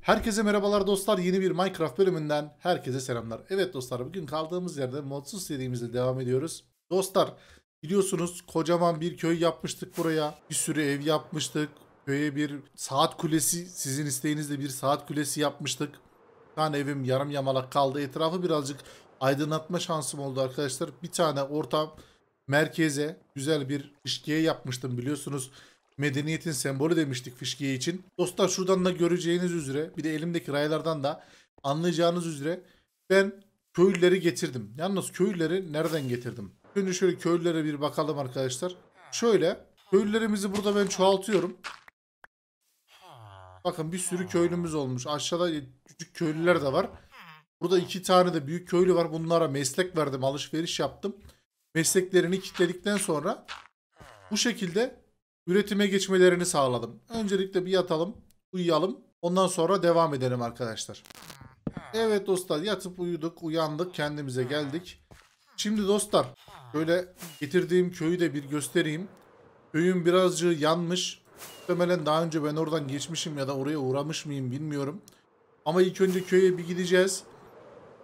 Herkese merhabalar dostlar. Yeni bir Minecraft bölümünden herkese selamlar. Evet dostlar bugün kaldığımız yerde modsuz serimizle devam ediyoruz. Dostlar biliyorsunuz kocaman bir köy yapmıştık buraya. Bir sürü ev yapmıştık. Köye bir saat kulesi sizin isteğinizle bir saat kulesi yapmıştık. Bir tane evim yarım yamalak kaldı. Etrafı birazcık aydınlatma şansım oldu arkadaşlar. Bir tane ortam merkeze güzel bir işkiye yapmıştım biliyorsunuz medeniyetin sembolü demiştik fişkiye için. Dostlar şuradan da göreceğiniz üzere bir de elimdeki raylardan da anlayacağınız üzere ben köylüleri getirdim. Yalnız köylüleri nereden getirdim? Şimdi şöyle köylülere bir bakalım arkadaşlar. Şöyle köylülerimizi burada ben çoğaltıyorum. Bakın bir sürü köylümüz olmuş. Aşağıda küçük köylüler de var. Burada iki tane de büyük köylü var. Bunlara meslek verdim. Alışveriş yaptım. Mesleklerini kitledikten sonra bu şekilde üretime geçmelerini sağladım. Öncelikle bir yatalım, uyuyalım. Ondan sonra devam edelim arkadaşlar. Evet dostlar yatıp uyuduk, uyandık, kendimize geldik. Şimdi dostlar böyle getirdiğim köyü de bir göstereyim. Köyün birazcığı yanmış. Muhtemelen daha önce ben oradan geçmişim ya da oraya uğramış mıyım bilmiyorum. Ama ilk önce köye bir gideceğiz.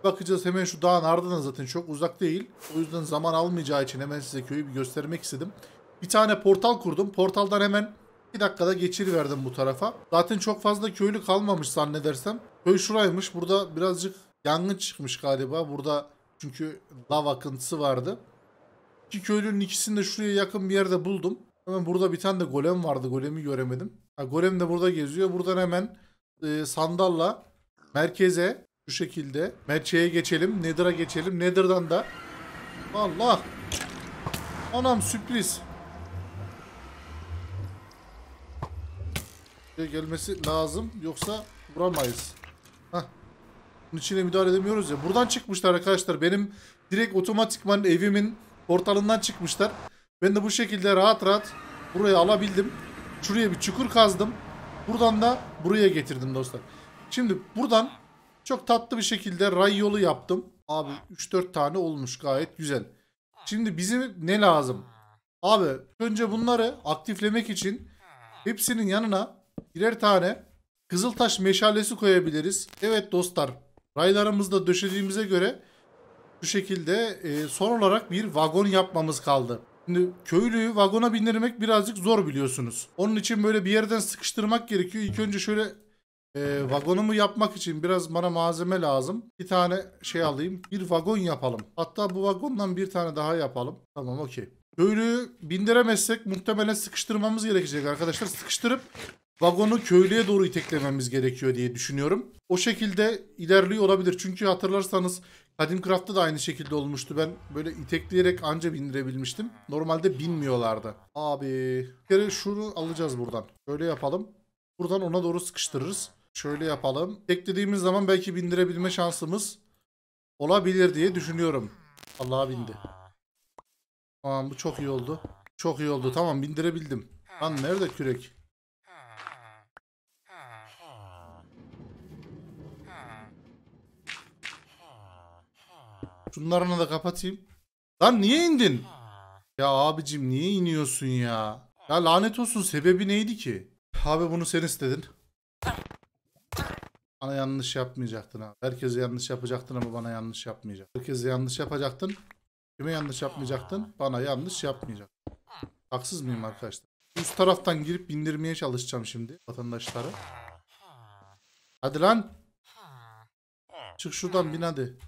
Bakacağız hemen şu dağın ardından zaten çok uzak değil. O yüzden zaman almayacağı için hemen size köyü bir göstermek istedim. Bir tane portal kurdum. Portaldan hemen bir dakikada geçiriverdim bu tarafa. Zaten çok fazla köylü kalmamış zannedersem. Köy şuraymış. Burada birazcık yangın çıkmış galiba. Burada çünkü lav akıntısı vardı. İki köylünün ikisini de şuraya yakın bir yerde buldum. Hemen burada bir tane de golem vardı. Golemi göremedim. Ha, golem de burada geziyor. Buradan hemen e, sandalla merkeze şu şekilde merçeye geçelim. Nether'a geçelim. Nether'dan da Allah Anam sürpriz. Buraya gelmesi lazım. Yoksa vuramayız. Heh. Bunun içine müdahale edemiyoruz ya. Buradan çıkmışlar arkadaşlar. Benim direkt otomatikman evimin portalından çıkmışlar. Ben de bu şekilde rahat rahat buraya alabildim. Şuraya bir çukur kazdım. Buradan da buraya getirdim dostlar. Şimdi buradan çok tatlı bir şekilde ray yolu yaptım. Abi 3-4 tane olmuş gayet güzel. Şimdi bizim ne lazım? Abi önce bunları aktiflemek için hepsinin yanına birer tane kızıltaş meşalesi koyabiliriz. Evet dostlar raylarımızda döşediğimize göre bu şekilde e, son olarak bir vagon yapmamız kaldı. Şimdi köylüyü vagona bindirmek birazcık zor biliyorsunuz. Onun için böyle bir yerden sıkıştırmak gerekiyor. İlk önce şöyle e, vagonumu yapmak için biraz bana malzeme lazım. Bir tane şey alayım. Bir vagon yapalım. Hatta bu vagondan bir tane daha yapalım. Tamam okey. Köylüyü bindiremezsek muhtemelen sıkıştırmamız gerekecek arkadaşlar. Sıkıştırıp vagonu köylüye doğru iteklememiz gerekiyor diye düşünüyorum. O şekilde ilerliyor olabilir. Çünkü hatırlarsanız Kadim Craft'ta da aynı şekilde olmuştu. Ben böyle itekleyerek anca bindirebilmiştim. Normalde binmiyorlardı. Abi bir kere şunu alacağız buradan. Şöyle yapalım. Buradan ona doğru sıkıştırırız. Şöyle yapalım. Teklediğimiz zaman belki bindirebilme şansımız olabilir diye düşünüyorum. Allah'a bindi. Tamam bu çok iyi oldu. Çok iyi oldu. Tamam bindirebildim. Lan nerede kürek? Şunlarını da kapatayım. Lan niye indin? Ya abicim niye iniyorsun ya? Ya lanet olsun sebebi neydi ki? Abi bunu sen istedin. Bana yanlış yapmayacaktın abi. Herkese yanlış yapacaktın ama bana yanlış yapmayacaktın. Herkese yanlış yapacaktın. Kime yanlış yapmayacaktın? Bana yanlış yapmayacaktın. Haksız mıyım arkadaşlar? Üst taraftan girip bindirmeye çalışacağım şimdi vatandaşları. Hadi lan. Çık şuradan bin hadi.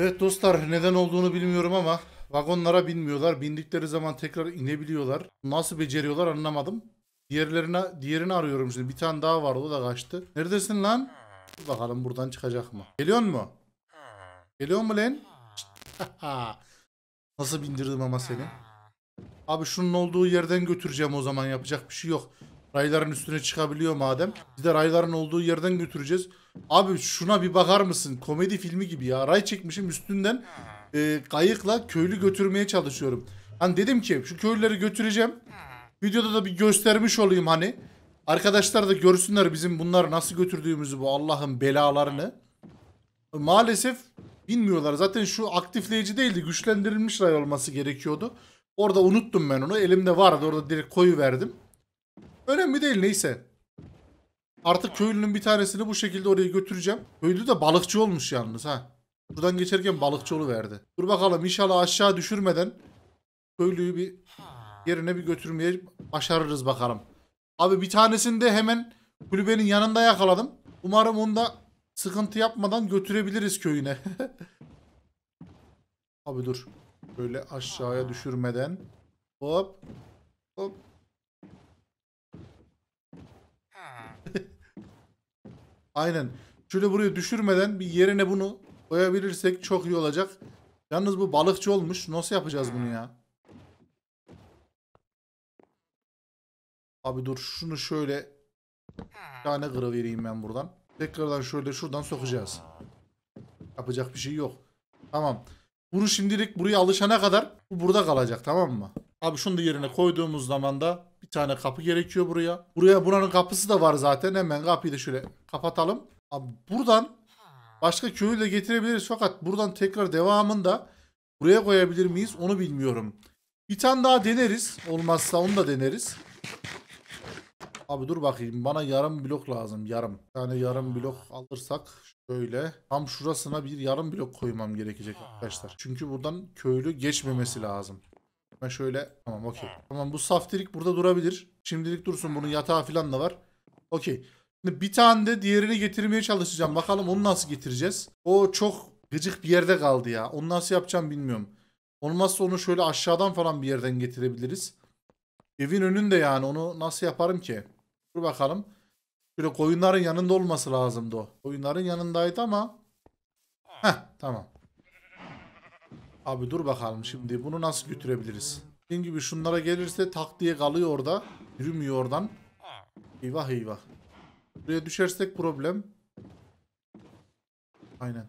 Evet dostlar neden olduğunu bilmiyorum ama vagonlara binmiyorlar. Bindikleri zaman tekrar inebiliyorlar. Nasıl beceriyorlar anlamadım. Diğerlerine, diğerini arıyorum şimdi. Bir tane daha vardı o da kaçtı. Neredesin lan? Dur bakalım buradan çıkacak mı? Geliyor mu? Geliyor mu lan? Nasıl bindirdim ama seni? Abi şunun olduğu yerden götüreceğim o zaman yapacak bir şey yok. Rayların üstüne çıkabiliyor madem. Biz de rayların olduğu yerden götüreceğiz. Abi şuna bir bakar mısın? Komedi filmi gibi ya. Ray çekmişim üstünden e, kayıkla köylü götürmeye çalışıyorum. Hani dedim ki şu köylüleri götüreceğim. Videoda da bir göstermiş olayım hani. Arkadaşlar da görsünler bizim bunları nasıl götürdüğümüzü bu Allah'ın belalarını. Maalesef bilmiyorlar. Zaten şu aktifleyici değildi. Güçlendirilmiş ray olması gerekiyordu. Orada unuttum ben onu. Elimde vardı. Orada direkt koyu verdim. Önemli değil neyse. Artık köylünün bir tanesini bu şekilde oraya götüreceğim. Köylü de balıkçı olmuş yalnız ha. Buradan geçerken balıkçı verdi. Dur bakalım inşallah aşağı düşürmeden köylüyü bir yerine bir götürmeye başarırız bakalım. Abi bir tanesini de hemen kulübenin yanında yakaladım. Umarım onu da sıkıntı yapmadan götürebiliriz köyüne. Abi dur. Böyle aşağıya düşürmeden. Hop. Hop. Aynen. Şöyle burayı düşürmeden bir yerine bunu koyabilirsek çok iyi olacak. Yalnız bu balıkçı olmuş. Nasıl yapacağız bunu ya? Abi dur şunu şöyle bir tane kırıvereyim ben buradan. Tekrardan şöyle şuradan sokacağız. Yapacak bir şey yok. Tamam. Bunu şimdilik buraya alışana kadar bu burada kalacak tamam mı? Abi şunu da yerine koyduğumuz zaman da bir tane kapı gerekiyor buraya. Buraya buranın kapısı da var zaten. Hemen kapıyı da şöyle kapatalım. Abi buradan başka köyü de getirebiliriz. Fakat buradan tekrar devamında buraya koyabilir miyiz onu bilmiyorum. Bir tane daha deneriz. Olmazsa onu da deneriz. Abi dur bakayım. Bana yarım blok lazım. Yarım. Bir tane yarım blok alırsak şöyle. Tam şurasına bir yarım blok koymam gerekecek arkadaşlar. Çünkü buradan köylü geçmemesi lazım. Ben şöyle tamam okey. Tamam bu saftirik burada durabilir. Şimdilik dursun bunun yatağı falan da var. Okey. Şimdi bir tane de diğerini getirmeye çalışacağım. Bakalım onu nasıl getireceğiz. O çok gıcık bir yerde kaldı ya. Onu nasıl yapacağım bilmiyorum. Olmazsa onu şöyle aşağıdan falan bir yerden getirebiliriz. Evin önünde yani onu nasıl yaparım ki? Dur bakalım. Şöyle koyunların yanında olması lazımdı o. Koyunların yanındaydı ama. Heh tamam. Abi dur bakalım şimdi bunu nasıl götürebiliriz? Dediğim gibi şunlara gelirse tak diye kalıyor orada. Yürümüyor oradan. Eyvah eyvah. Buraya düşersek problem. Aynen.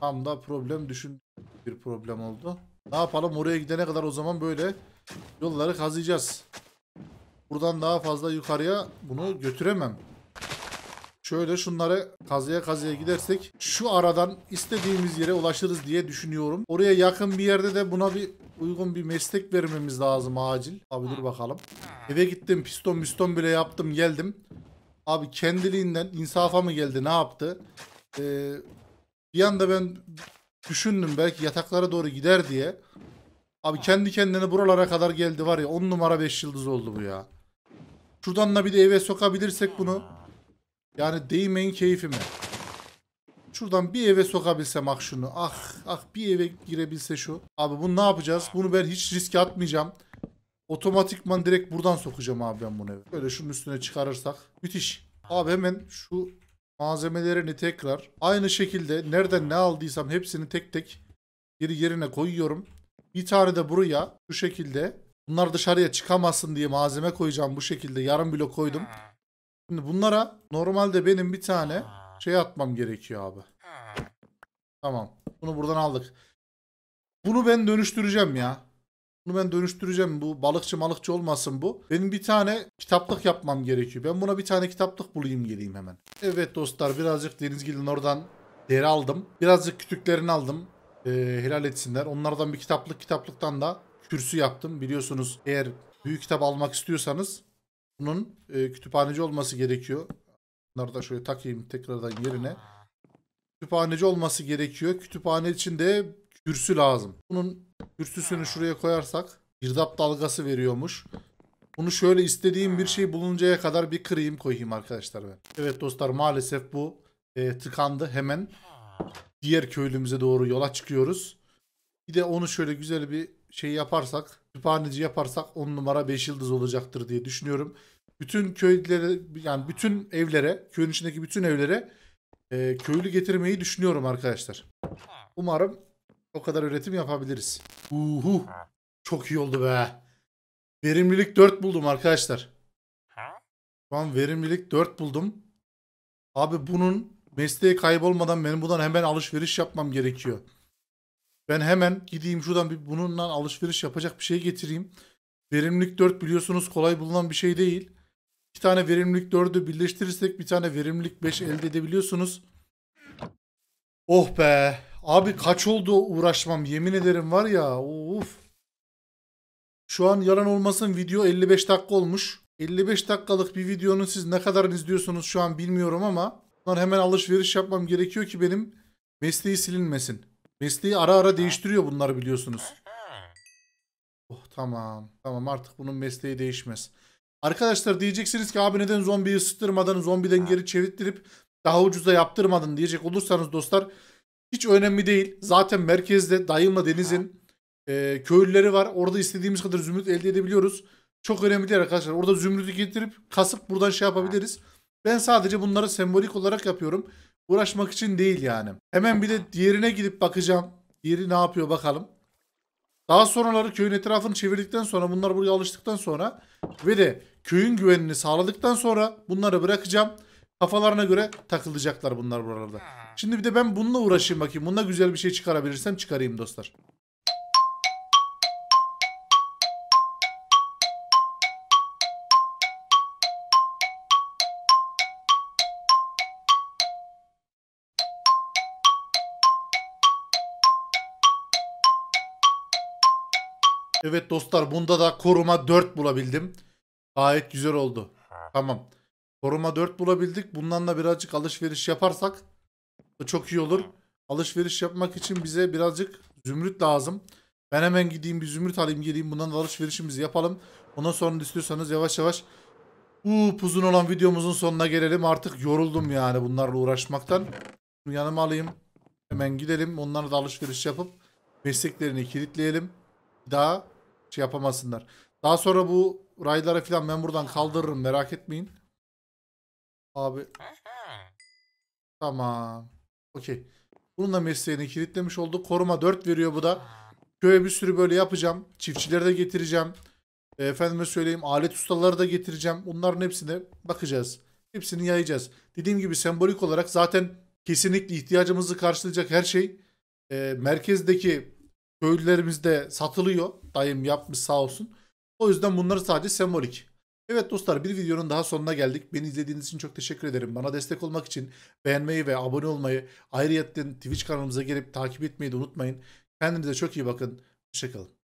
Tam da problem düşün bir problem oldu. Ne yapalım oraya gidene kadar o zaman böyle yolları kazıyacağız. Buradan daha fazla yukarıya bunu götüremem. Şöyle şunları kazıya kazıya gidersek şu aradan istediğimiz yere ulaşırız diye düşünüyorum. Oraya yakın bir yerde de buna bir uygun bir meslek vermemiz lazım acil. Abi dur bakalım. Eve gittim piston miston bile yaptım geldim. Abi kendiliğinden insafa mı geldi ne yaptı? Ee, bir anda ben düşündüm belki yataklara doğru gider diye. Abi kendi kendine buralara kadar geldi var ya 10 numara 5 yıldız oldu bu ya. Şuradan da bir de eve sokabilirsek bunu. Yani değmeyin keyfime. Şuradan bir eve sokabilsem ah şunu. Ah ah bir eve girebilse şu. Abi bunu ne yapacağız? Bunu ben hiç riske atmayacağım. Otomatikman direkt buradan sokacağım abi ben bunu eve. Böyle şunun üstüne çıkarırsak. Müthiş. Abi hemen şu malzemelerini tekrar aynı şekilde nereden ne aldıysam hepsini tek tek geri yerine koyuyorum. Bir tane de buraya şu şekilde. Bunlar dışarıya çıkamasın diye malzeme koyacağım bu şekilde. Yarım blok koydum. Şimdi bunlara normalde benim bir tane şey atmam gerekiyor abi. Tamam. Bunu buradan aldık. Bunu ben dönüştüreceğim ya. Bunu ben dönüştüreceğim. Bu balıkçı malıkçı olmasın bu. Benim bir tane kitaplık yapmam gerekiyor. Ben buna bir tane kitaplık bulayım geleyim hemen. Evet dostlar birazcık Denizgil'in oradan deri aldım. Birazcık kütüklerini aldım. Ee, helal etsinler. Onlardan bir kitaplık kitaplıktan da kürsü yaptım. Biliyorsunuz eğer büyük kitap almak istiyorsanız bunun e, kütüphaneci olması gerekiyor. Bunları da şöyle takayım tekrardan yerine. Kütüphaneci olması gerekiyor. Kütüphane için de kürsü lazım. Bunun kürsüsünü şuraya koyarsak girdap dalgası veriyormuş. Bunu şöyle istediğim bir şey buluncaya kadar bir kırayım koyayım arkadaşlar ben. Evet dostlar maalesef bu e, tıkandı. Hemen diğer köylümüze doğru yola çıkıyoruz. Bir de onu şöyle güzel bir şey yaparsak kütüphaneci yaparsak 10 numara 5 yıldız olacaktır diye düşünüyorum. Bütün köylere yani bütün evlere, köyün içindeki bütün evlere e, köylü getirmeyi düşünüyorum arkadaşlar. Umarım o kadar üretim yapabiliriz. Uhu. Çok iyi oldu be. Verimlilik 4 buldum arkadaşlar. Şu an verimlilik 4 buldum. Abi bunun mesleği kaybolmadan benim buradan hemen alışveriş yapmam gerekiyor. Ben hemen gideyim şuradan bir bununla alışveriş yapacak bir şey getireyim. Verimlilik 4 biliyorsunuz kolay bulunan bir şey değil. İki tane verimlilik 4'ü birleştirirsek bir tane verimlilik 5 elde edebiliyorsunuz. Oh be. Abi kaç oldu uğraşmam yemin ederim var ya. Uf. Şu an yalan olmasın video 55 dakika olmuş. 55 dakikalık bir videonun siz ne kadar izliyorsunuz şu an bilmiyorum ama hemen alışveriş yapmam gerekiyor ki benim mesleği silinmesin. Mesleği ara ara değiştiriyor bunları biliyorsunuz. Oh tamam. Tamam artık bunun mesleği değişmez. Arkadaşlar diyeceksiniz ki abi neden zombiyi ısıttırmadan zombiden geri çevirttirip daha ucuza yaptırmadın diyecek olursanız dostlar hiç önemli değil. Zaten merkezde dayımla Deniz'in e, köylüleri var. Orada istediğimiz kadar zümrüt elde edebiliyoruz. Çok önemli değil arkadaşlar. Orada zümrütü getirip kasıp buradan şey yapabiliriz. Ben sadece bunları sembolik olarak yapıyorum. Uğraşmak için değil yani. Hemen bir de diğerine gidip bakacağım. Diğeri ne yapıyor bakalım. Daha sonraları köyün etrafını çevirdikten sonra bunlar buraya alıştıktan sonra ve de köyün güvenini sağladıktan sonra bunları bırakacağım. Kafalarına göre takılacaklar bunlar buralarda. Şimdi bir de ben bununla uğraşayım bakayım. Bununla güzel bir şey çıkarabilirsem çıkarayım dostlar. Evet dostlar bunda da koruma 4 bulabildim. Gayet güzel oldu. Tamam. Koruma 4 bulabildik. Bundan da birazcık alışveriş yaparsak çok iyi olur. Alışveriş yapmak için bize birazcık zümrüt lazım. Ben hemen gideyim bir zümrüt alayım geleyim. Bundan da alışverişimizi yapalım. Ondan sonra istiyorsanız yavaş yavaş uzun olan videomuzun sonuna gelelim. Artık yoruldum yani bunlarla uğraşmaktan. Bunu yanıma alayım. Hemen gidelim. Onlara da alışveriş yapıp mesleklerini kilitleyelim. Bir daha şey yapamasınlar. Daha sonra bu raylara falan ben buradan kaldırırım merak etmeyin. Abi. Tamam. Okey. Bunun da mesleğini kilitlemiş olduk. Koruma 4 veriyor bu da. Köye bir sürü böyle yapacağım. Çiftçileri de getireceğim. efendime söyleyeyim alet ustaları da getireceğim. Bunların hepsine bakacağız. Hepsini yayacağız. Dediğim gibi sembolik olarak zaten kesinlikle ihtiyacımızı karşılayacak her şey e, merkezdeki köylülerimizde satılıyor. Dayım yapmış sağ olsun. O yüzden bunları sadece sembolik. Evet dostlar bir videonun daha sonuna geldik. Beni izlediğiniz için çok teşekkür ederim. Bana destek olmak için beğenmeyi ve abone olmayı ayrıyetten Twitch kanalımıza gelip takip etmeyi de unutmayın. Kendinize çok iyi bakın. Hoşçakalın.